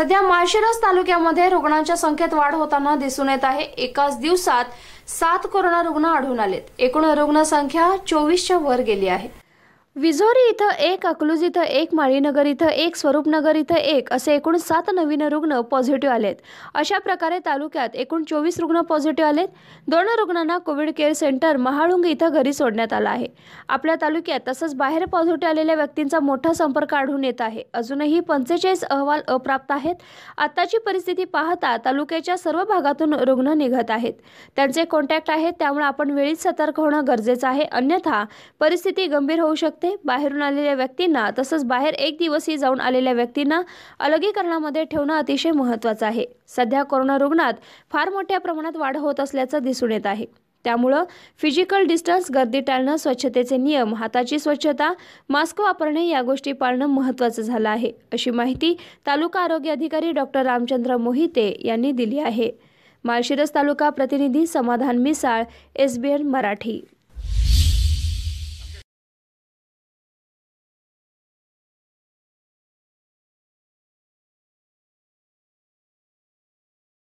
सध्या माळशिरस तालुक्यामध्ये रुग्णांच्या संख्येत वाढ होताना दिसून येत आहे एकाच दिवसात सात कोरोना रुग्ण आढळून आलेत एकूण रुग्णसंख्या चोवीसच्या वर गेली आहे विझोरी इथं एक अकलूज इथं एक माळीनगर इथं एक स्वरूपनगर इथं एक असे एकूण सात नवीन रुग्ण पॉझिटिव्ह आलेत अशा प्रकारे तालुक्यात एकूण चोवीस रुग्ण पॉझिटिव्ह आलेत दोन रुग्णांना कोविड केअर सेंटर महाळुंग इथं घरी सोडण्यात आलं आहे आपल्या तालुक्यात तसंच बाहेर पॉझिटिव्ह आलेल्या व्यक्तींचा मोठा संपर्क आढळून येत आहे अजूनही पंचेचाळीस अहवाल अप्राप्त आहेत आत्ताची परिस्थिती पाहता तालुक्याच्या सर्व भागातून रुग्ण निघत आहेत त्यांचे कॉन्टॅक्ट आहेत त्यामुळे आपण वेळीच सतर्क होणं गरजेचं आहे अन्यथा परिस्थिती गंभीर होऊ शकते शकते बाहेरून आलेल्या व्यक्तींना तसंच बाहेर एक दिवसही जाऊन आलेल्या व्यक्तींना अलगीकरणामध्ये ठेवणं अतिशय महत्त्वाचं आहे सध्या कोरोना रुग्णात फार मोठ्या प्रमाणात वाढ होत असल्याचं दिसून येत आहे त्यामुळं फिजिकल डिस्टन्स गर्दी टाळणं स्वच्छतेचे नियम हाताची स्वच्छता मास्क वापरणे या गोष्टी पाळणं महत्त्वाचं झालं आहे अशी माहिती तालुका आरोग्य अधिकारी डॉक्टर रामचंद्र मोहिते यांनी दिली आहे माळशिरस तालुका प्रतिनिधी समाधान मिसाळ एसबीएन मराठी